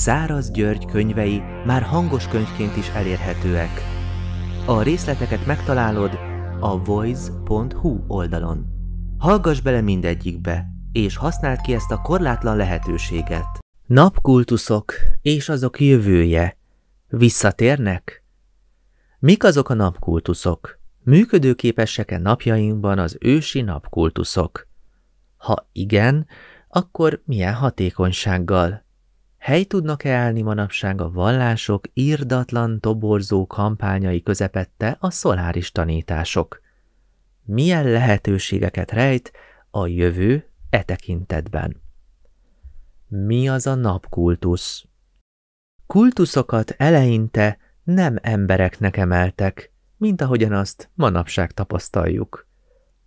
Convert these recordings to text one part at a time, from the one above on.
Száraz György könyvei már hangos könyvként is elérhetőek. A részleteket megtalálod a voice.hu oldalon. Hallgass bele mindegyikbe, és használd ki ezt a korlátlan lehetőséget. Napkultuszok és azok jövője visszatérnek? Mik azok a napkultuszok? Működőképesek-e napjainkban az ősi napkultuszok? Ha igen, akkor milyen hatékonysággal? Hely tudnak-e állni manapság a vallások írdatlan toborzó kampányai közepette a szoláris tanítások? Milyen lehetőségeket rejt a jövő e tekintetben? Mi az a napkultusz? Kultuszokat eleinte nem embereknek emeltek, mint ahogyan azt manapság tapasztaljuk.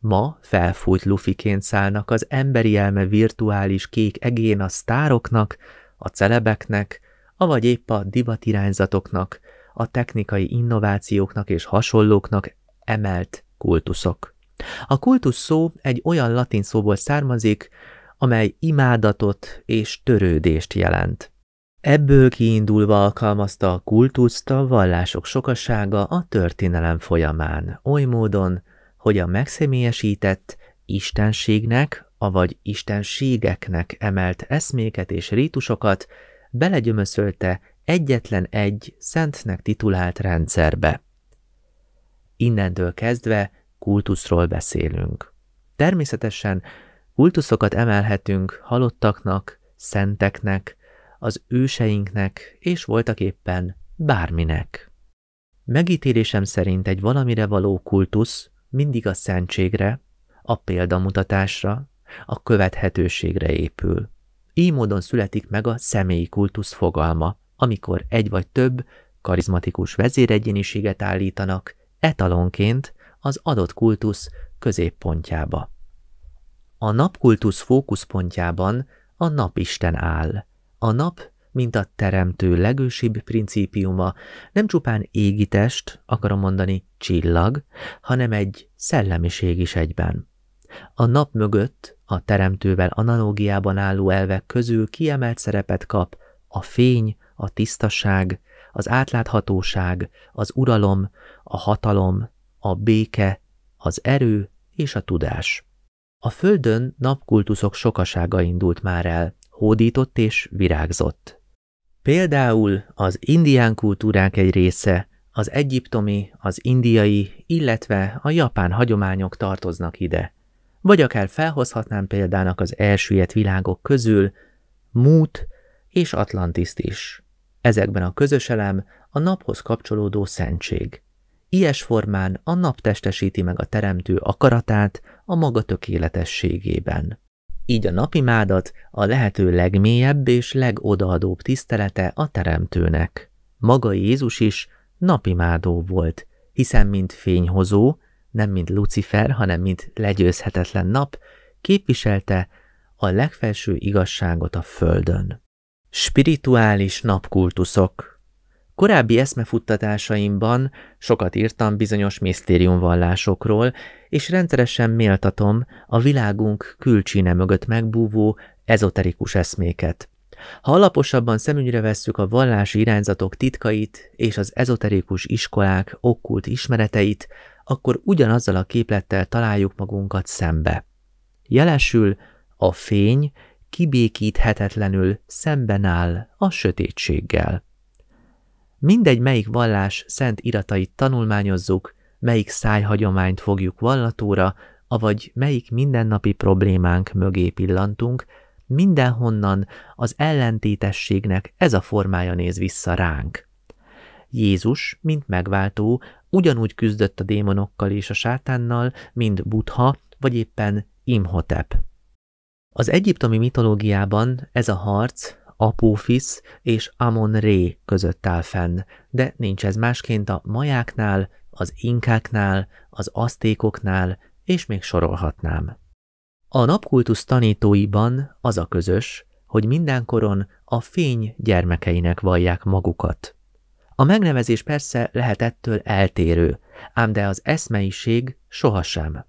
Ma felfújt lufiként szállnak az emberi elme virtuális kék egén a sztároknak, a celebeknek, avagy épp a divatirányzatoknak, a technikai innovációknak és hasonlóknak emelt kultuszok. A kultusz szó egy olyan latin szóból származik, amely imádatot és törődést jelent. Ebből kiindulva alkalmazta a kultuszt a vallások sokasága a történelem folyamán, oly módon, hogy a megszemélyesített istenségnek avagy istenségeknek emelt eszméket és rítusokat belegyömöszölte egyetlen egy szentnek titulált rendszerbe. Innentől kezdve kultuszról beszélünk. Természetesen kultuszokat emelhetünk halottaknak, szenteknek, az őseinknek és voltak éppen bárminek. Megítélésem szerint egy valamire való kultusz mindig a szentségre, a példamutatásra, a követhetőségre épül. Így módon születik meg a személyi kultusz fogalma, amikor egy vagy több karizmatikus vezéregyéniséget állítanak etalonként az adott kultusz középpontjába. A napkultusz fókuszpontjában a napisten áll. A nap, mint a teremtő legősibb principiuma, nem csupán égitest, akarom mondani, csillag, hanem egy szellemiség is egyben. A nap mögött a teremtővel analógiában álló elvek közül kiemelt szerepet kap a fény, a tisztaság, az átláthatóság, az uralom, a hatalom, a béke, az erő és a tudás. A földön napkultuszok sokasága indult már el, hódított és virágzott. Például az indián kultúrák egy része, az egyiptomi, az indiai, illetve a japán hagyományok tartoznak ide – vagy akár felhozhatnám példának az elsüllyedt világok közül Mút és Atlantiszt is. Ezekben a közöselem a naphoz kapcsolódó szentség. Ilyes formán a nap testesíti meg a teremtő akaratát a maga tökéletességében. Így a napimádat a lehető legmélyebb és legodaadóbb tisztelete a teremtőnek. Maga Jézus is napimádó volt, hiszen mint fényhozó, nem mint Lucifer, hanem mint legyőzhetetlen nap, képviselte a legfelső igazságot a földön. Spirituális napkultuszok Korábbi eszmefuttatásaimban sokat írtam bizonyos misztériumvallásokról, és rendszeresen méltatom a világunk külcsíne mögött megbúvó ezoterikus eszméket. Ha alaposabban szemügyre vesszük a vallási irányzatok titkait és az ezoterikus iskolák okkult ismereteit, akkor ugyanazzal a képlettel találjuk magunkat szembe. Jelesül a fény kibékíthetetlenül szemben áll a sötétséggel. Mindegy, melyik vallás szent iratait tanulmányozzuk, melyik szájhagyományt fogjuk vallatóra, avagy melyik mindennapi problémánk mögé pillantunk, mindenhonnan az ellentétességnek ez a formája néz vissza ránk. Jézus, mint megváltó, ugyanúgy küzdött a démonokkal és a sátánnal, mint Butha vagy éppen Imhotep. Az egyiptomi mitológiában ez a harc Apófisz és Amon-Ré között áll fenn, de nincs ez másként a majáknál, az inkáknál, az asztékoknál, és még sorolhatnám. A napkultusz tanítóiban az a közös, hogy mindenkoron a fény gyermekeinek vallják magukat. A megnevezés persze lehet ettől eltérő, ám de az eszmeiség sohasem.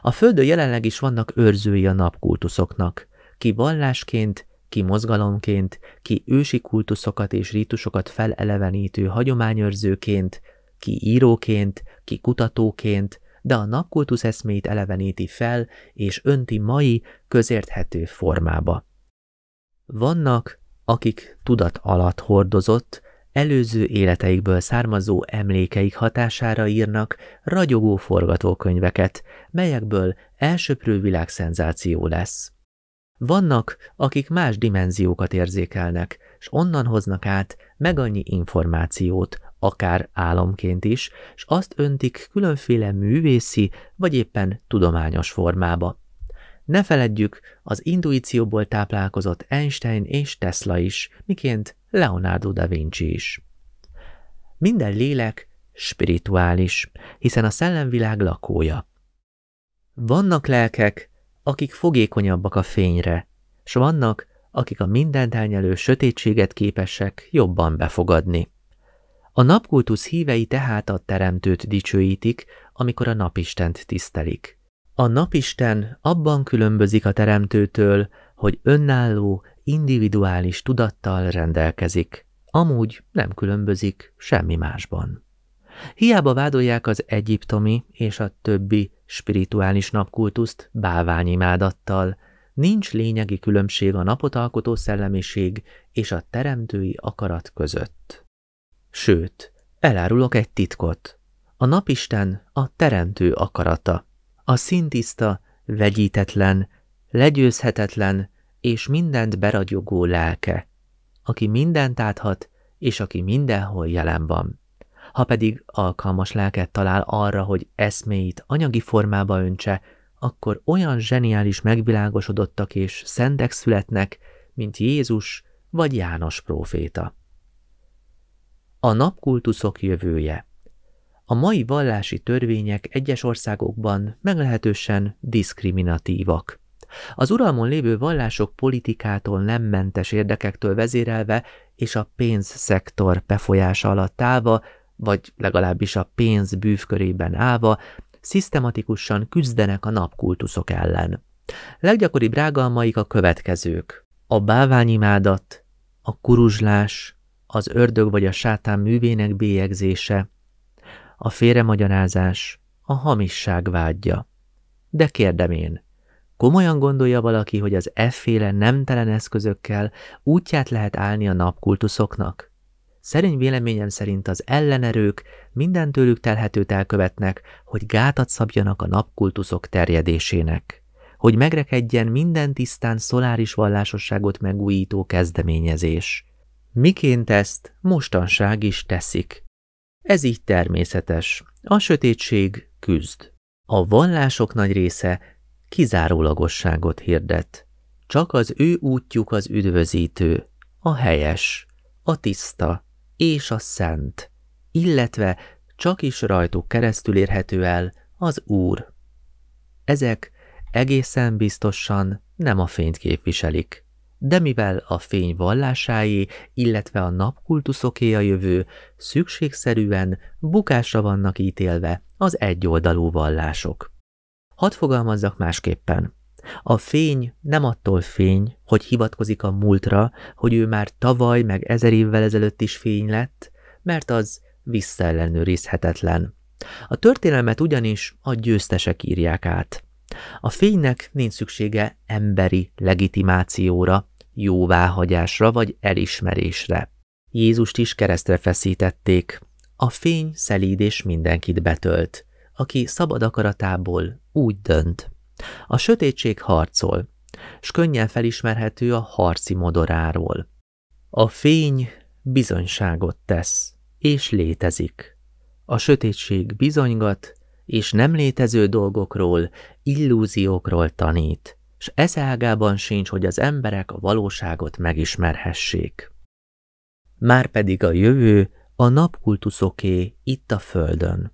A Földön jelenleg is vannak őrzői a napkultuszoknak, ki vallásként, ki mozgalomként, ki ősi kultuszokat és rítusokat felelevenítő hagyományőrzőként, ki íróként, ki kutatóként, de a napkultusz eszmét eleveníti fel és önti mai, közérthető formába. Vannak, akik tudat alatt hordozott, előző életeikből származó emlékeik hatására írnak ragyogó forgatókönyveket, melyekből elsöprő világszenzáció lesz. Vannak, akik más dimenziókat érzékelnek, s onnan hoznak át meg annyi információt, akár álomként is, s azt öntik különféle művészi vagy éppen tudományos formába. Ne feledjük, az intuícióból táplálkozott Einstein és Tesla is, miként Leonardo da Vinci is. Minden lélek spirituális, hiszen a szellemvilág lakója. Vannak lelkek, akik fogékonyabbak a fényre, s vannak, akik a mindent elnyelő sötétséget képesek jobban befogadni. A napkultusz hívei tehát a teremtőt dicsőítik, amikor a napistent tisztelik. A napisten abban különbözik a teremtőtől, hogy önálló individuális tudattal rendelkezik, amúgy nem különbözik semmi másban. Hiába vádolják az egyiptomi és a többi spirituális napkultuszt báványimádattal, nincs lényegi különbség a napot alkotó szellemiség és a teremtői akarat között. Sőt, elárulok egy titkot. A napisten a teremtő akarata, a szintiszta, vegyítetlen, legyőzhetetlen, és mindent beragyogó lelke, aki mindent áthat, és aki mindenhol jelen van. Ha pedig alkalmas lelket talál arra, hogy eszméit anyagi formába öntse, akkor olyan zseniális megvilágosodottak és szentek születnek, mint Jézus vagy János próféta. A napkultuszok jövője A mai vallási törvények egyes országokban meglehetősen diszkriminatívak. Az uralmon lévő vallások politikától nem mentes érdekektől vezérelve és a pénzszektor befolyása alatt állva, vagy legalábbis a pénz bűvkörében állva, szisztematikusan küzdenek a napkultuszok ellen. Leggyakoribb rágalmaik a következők. A báványimádat, a kuruzslás, az ördög vagy a sátán művének bélyegzése, a félremagyarázás, a hamisság vágyja. De kérdem én, Komolyan gondolja valaki, hogy az efféle nemtelen eszközökkel útját lehet állni a napkultuszoknak? Szerény véleményem szerint az ellenerők minden tőlük telhetőt elkövetnek, hogy gátat szabjanak a napkultuszok terjedésének, hogy megrekedjen minden tisztán szoláris vallásosságot megújító kezdeményezés. Miként ezt mostanság is teszik. Ez így természetes. A sötétség küzd. A vallások nagy része kizárólagosságot hirdet. Csak az ő útjuk az üdvözítő, a helyes, a tiszta és a szent, illetve csak is rajtuk keresztül érhető el az Úr. Ezek egészen biztosan nem a fényt képviselik, de mivel a fény vallásáé, illetve a napkultuszoké a jövő, szükségszerűen bukásra vannak ítélve az egyoldalú vallások. Hadd fogalmazzak másképpen. A fény nem attól fény, hogy hivatkozik a múltra, hogy ő már tavaly meg ezer évvel ezelőtt is fény lett, mert az visszaellenőrizhetetlen. A történelmet ugyanis a győztesek írják át. A fénynek nincs szüksége emberi legitimációra, jóváhagyásra vagy elismerésre. Jézust is keresztre feszítették. A fény szelíd és mindenkit betölt, aki szabad akaratából úgy dönt. A sötétség harcol, s könnyen felismerhető a harci modoráról. A fény bizonyságot tesz, és létezik. A sötétség bizonygat, és nem létező dolgokról, illúziókról tanít, s eszágában sincs, hogy az emberek a valóságot megismerhessék. Márpedig a jövő a napkultuszoké itt a földön.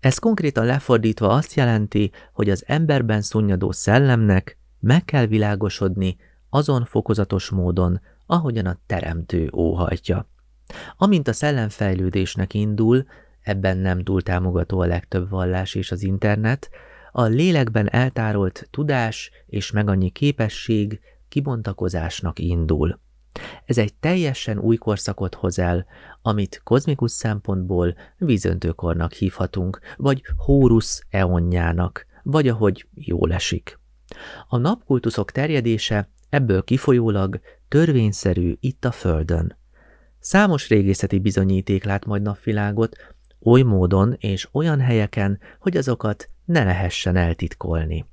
Ez konkrétan lefordítva azt jelenti, hogy az emberben szunnyadó szellemnek meg kell világosodni azon fokozatos módon, ahogyan a teremtő óhajtja. Amint a szellemfejlődésnek indul, ebben nem túl támogató a legtöbb vallás és az internet, a lélekben eltárolt tudás és meg annyi képesség kibontakozásnak indul. Ez egy teljesen új korszakot hoz el, amit kozmikus szempontból vízöntőkornak hívhatunk, vagy Hórusz eonjának, vagy ahogy jól esik. A napkultuszok terjedése ebből kifolyólag törvényszerű itt a Földön. Számos régészeti bizonyíték lát majd napvilágot, oly módon és olyan helyeken, hogy azokat ne lehessen eltitkolni.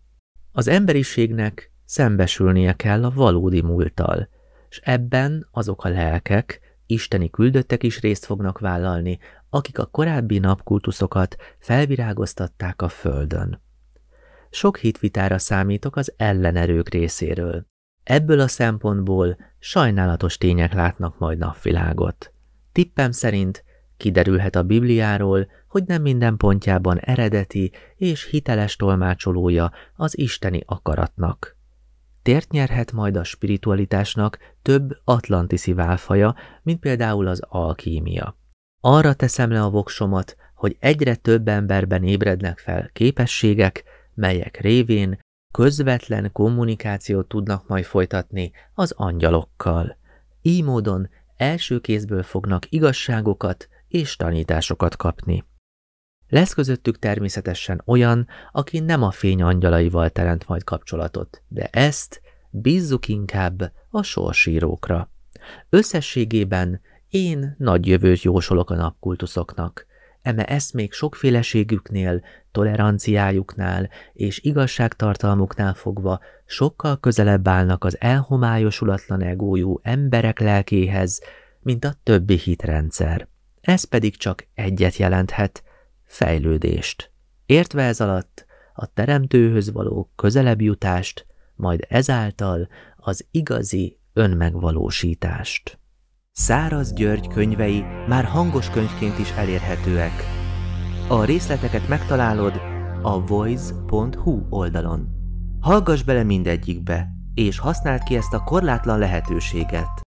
Az emberiségnek szembesülnie kell a valódi múlttal, és ebben azok a lelkek, isteni küldöttek is részt fognak vállalni, akik a korábbi napkultuszokat felvirágoztatták a földön. Sok hitvitára számítok az ellenerők részéről. Ebből a szempontból sajnálatos tények látnak majd napvilágot. Tippem szerint kiderülhet a Bibliáról, hogy nem minden pontjában eredeti és hiteles tolmácsolója az isteni akaratnak. Tért nyerhet majd a spiritualitásnak több atlantiszi válfaja, mint például az alkímia. Arra teszem le a voksomat, hogy egyre több emberben ébrednek fel képességek, melyek révén közvetlen kommunikációt tudnak majd folytatni az angyalokkal. Így módon első kézből fognak igazságokat és tanításokat kapni. Lesz közöttük természetesen olyan, aki nem a fény angyalaival teremt majd kapcsolatot, de ezt bízzuk inkább a sorsírókra. Összességében én nagy jövőt jósolok a napkultuszoknak, eme ezt még sokféleségüknél, toleranciájuknál és igazságtartalmuknál fogva sokkal közelebb állnak az elhomályosulatlan egójú emberek lelkéhez, mint a többi hitrendszer. Ez pedig csak egyet jelenthet, fejlődést. Értve ez alatt a teremtőhöz való közelebb jutást, majd ezáltal az igazi önmegvalósítást. Száraz György könyvei már hangos könyvként is elérhetőek. A részleteket megtalálod a voice.hu oldalon. Hallgass bele mindegyikbe, és használd ki ezt a korlátlan lehetőséget.